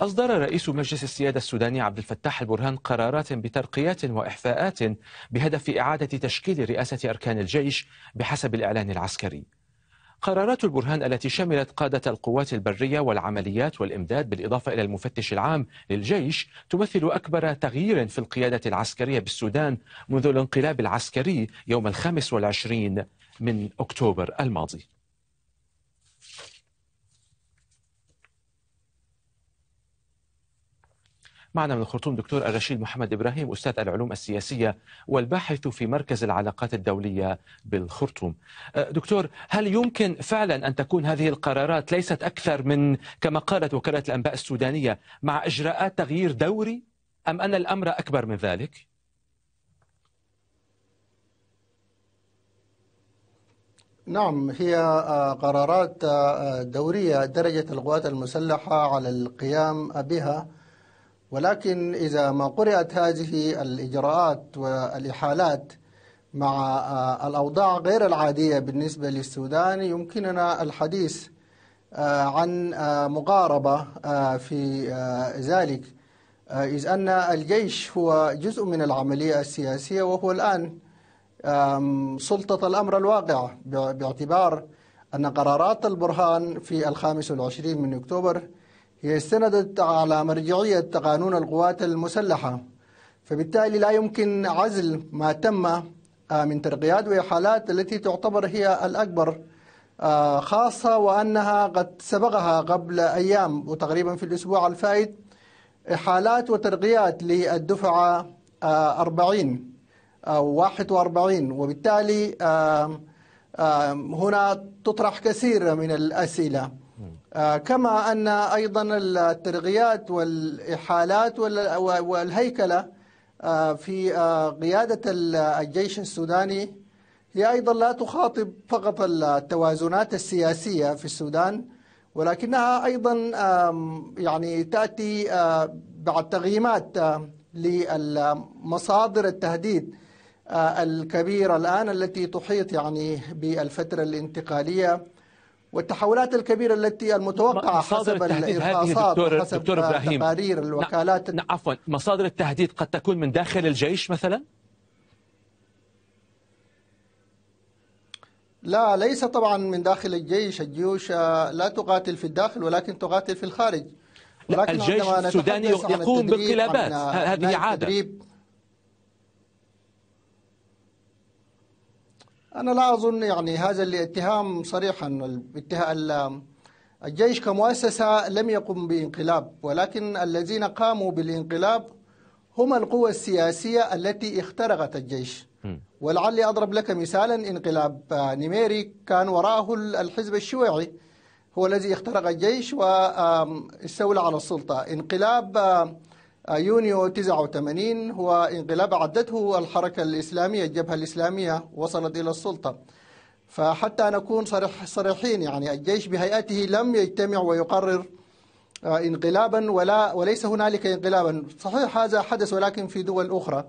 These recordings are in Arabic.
أصدر رئيس مجلس السيادة السوداني عبد الفتاح البرهان قرارات بترقيات وإحفاءات بهدف إعادة تشكيل رئاسة أركان الجيش بحسب الإعلان العسكري. قرارات البرهان التي شملت قادة القوات البرية والعمليات والإمداد بالإضافة إلى المفتش العام للجيش تمثل أكبر تغيير في القيادة العسكرية بالسودان منذ الانقلاب العسكري يوم الخامس والعشرين من أكتوبر الماضي معنا من الخرطوم دكتور الرشيد محمد إبراهيم أستاذ العلوم السياسية والباحث في مركز العلاقات الدولية بالخرطوم أه، دكتور هل يمكن فعلا أن تكون هذه القرارات ليست أكثر من كما قالت وكالة الأنباء السودانية مع إجراءات تغيير دوري أم أن الأمر أكبر من ذلك؟ نعم هي آه، قرارات آه، دورية درجه القوات المسلحة على القيام بها ولكن إذا ما قرأت هذه الإجراءات والإحالات مع آه، الأوضاع غير العادية بالنسبة للسودان يمكننا الحديث آه، عن آه، مقاربة في ذلك إذ أن الجيش هو جزء من العملية السياسية وهو الآن سلطة الأمر الواقع باعتبار أن قرارات البرهان في الخامس والعشرين من أكتوبر هي استندت على مرجعية قانون القوات المسلحة فبالتالي لا يمكن عزل ما تم آه، من ترقيات وإحالات التي تعتبر هي الأكبر آه، خاصة وأنها قد سبقها قبل أيام وتقريبا في الأسبوع الفائت إحالات وترقيات للدفعة 40 آه، أو 41 وبالتالي هنا تطرح كثير من الأسئلة آه، كما أن أيضا الترغيات والإحالات والهيكلة آه، في آه، قيادة الجيش السوداني هي أيضا لا تخاطب فقط التوازنات السياسية في السودان ولكنها أيضا يعني تأتي بعد تغييمات لمصادر التهديد الكبيرة الآن التي تحيط يعني بالفترة الانتقالية والتحولات الكبيرة التي المتوقعة حسب الإرخاصات وحسب دكتور إبراهيم تقارير الوكالات نعم،, نعم عفوا مصادر التهديد قد تكون من داخل الجيش مثلا؟ لا ليس طبعا من داخل الجيش الجيوش آه، لا تقاتل في الداخل ولكن تقاتل في الخارج ولكن الجيش السوداني يقوم بالقلابات هذه عادة أنا لا أظن يعني هذا الاتهام صريحا الاتهام الجيش كمؤسسة لم يقم بانقلاب ولكن الذين قاموا بالانقلاب هم القوى السياسية التي اخترقت الجيش ولعلي أضرب لك مثالا انقلاب آه، نميري كان وراءه الحزب الشيوعي هو الذي اخترق الجيش واستولى على السلطة انقلاب آه، يونيو 89 هو انقلاب عدته الحركة الإسلامية الجبهة الإسلامية وصلت إلى السلطة فحتى نكون صريح صريحين يعني الجيش بهيئته لم يجتمع ويقرر آه، انقلابا ولا وليس هنالك انقلابا صحيح هذا حدث ولكن في دول أخرى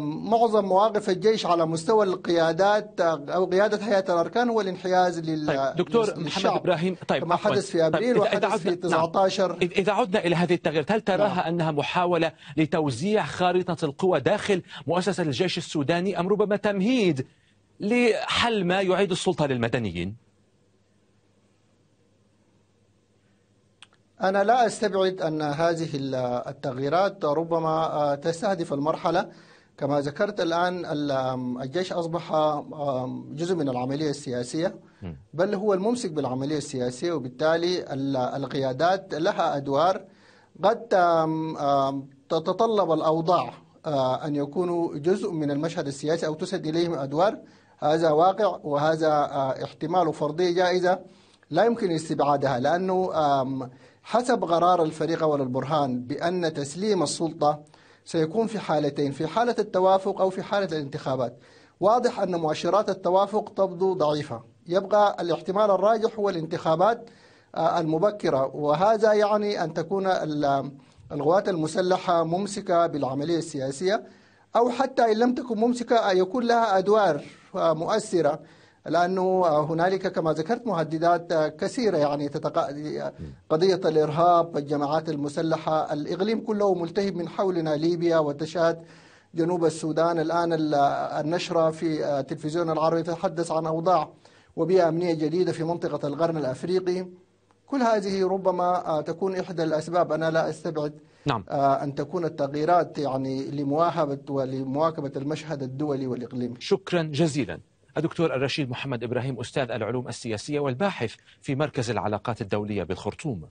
معظم مواقف الجيش على مستوى القيادات آه، او قياده هيئه الاركان هو الانحياز لل طيب دكتور محمد ابراهيم طيب ما حدث في طيب، ابريل طيب وحدث في 19 نعم. اذا عدنا الى هذه التغييرات هل تراها نعم. انها محاوله لتوزيع خارطه القوى داخل مؤسسه الجيش السوداني ام ربما تمهيد لحل ما يعيد السلطه للمدنيين؟ أنا لا أستبعد أن هذه التغييرات ربما آه، تستهدف المرحلة كما ذكرت الآن الجيش أصبح جزء من العملية السياسية بل هو الممسك بالعملية السياسية وبالتالي القيادات لها أدوار قد تتطلب الأوضاع آه، أن يكونوا جزء من المشهد السياسي أو تسد إليهم أدوار هذا واقع وهذا آه، احتمال وفرضية جائزة لا يمكن استبعادها لأنه حسب قرار الفريق البرهان بأن تسليم السلطة سيكون في حالتين في حالة التوافق أو في حالة الانتخابات واضح أن مؤشرات التوافق تبدو ضعيفة يبقى الاحتمال الراجح هو الانتخابات آه، المبكرة وهذا يعني أن تكون القوات المسلحة ممسكة بالعملية السياسية أو حتى إن لم تكن ممسكة آه، يكون لها أدوار آه، مؤثرة لأنه هنالك كما ذكرت مهددات كثيرة يعني تتق... قضية الإرهاب الجماعات المسلحة الإقليم كله ملتهب من حولنا ليبيا وتشاد جنوب السودان الآن النشرة في التلفزيون العربي تتحدث عن أوضاع وبيئة أمنية جديدة في منطقة القرن الأفريقي كل هذه ربما تكون إحدى الأسباب أنا لا أستبعد نعم. أن تكون التغييرات يعني لمواهبة ولمواكبة المشهد الدولي والإقليمي شكرا جزيلا الدكتور الرشيد محمد إبراهيم أستاذ العلوم السياسية والباحث في مركز العلاقات الدولية بالخرطوم